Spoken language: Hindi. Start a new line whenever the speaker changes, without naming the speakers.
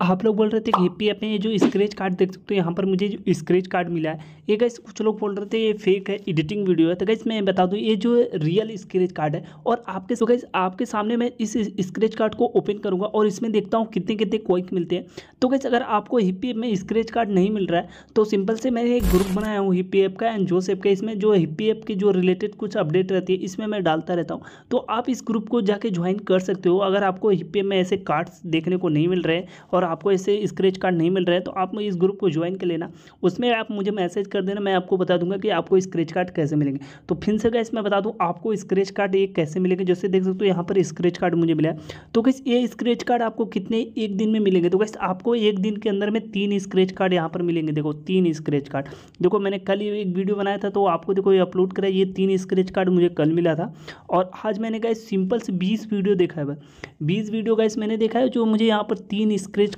आप लोग बोल रहे थे कि पी एफ ये जो स्क्रेच कार्ड देख सकते हो यहाँ पर मुझे जो स्क्रेच कार्ड मिला है ये गैस कुछ लोग बोल रहे थे ये फेक है एडिटिंग वीडियो है तो गैस मैं बता दूँ ये जो रियल स्क्रेच कार्ड है और आपके सो गैस आपके सामने मैं इस स्क्रेच कार्ड को ओपन करूँगा और इसमें देखता हूँ कितने कितने कोइक मिलते हैं तो गैस अगर आपको हिप्पी में स्क्रेच कार्ड नहीं मिल रहा है तो सिंपल से मैंने एक ग्रुप बनाया हूँ हिप्पी का एंड जोस एप का इसमें जो हिप्पी एप की जो रिलेटेड कुछ अपडेट रहती है इसमें मैं डालता रहता हूँ तो आप इस ग्रुप को जाके ज्वाइन कर सकते हो अगर आपको हिप्पी में ऐसे कार्ड्स देखने को नहीं मिल रहे और और आपको ऐसे स्क्रेच कार्ड नहीं मिल रहा है तो आप इस ग्रुप को ज्वाइन कर लेना उसमें आप मुझे मैसेज कर देना मैं आपको बता दूंगा कि आपको स्क्रेच कार्ड कैसे मिलेंगे तो फिर से गैस मैं बता दूँ आपको स्क्रेच कार्ड ये कैसे मिलेंगे जैसे देख सकते हो यहाँ पर स्क्रेच कार्ड मुझे मिला तो गैस ये स्क्रेच कार्ड आपको कितने एक दिन में मिलेंगे तो गैस आपको एक दिन के अंदर में तीन स्क्रेच कार्ड यहाँ पर मिलेंगे देखो तीन स्क्रेच कार्ड देखो मैंने कल एक वीडियो बनाया था तो आपको देखो ये अपलोड करा ये तीन स्क्रेच कार्ड मुझे कल मिला था और आज मैंने गैस सिंपल से बीस वीडियो देखा है बीस वीडियो गैस मैंने देखा है जो मुझे यहाँ पर तीन स्क्रेच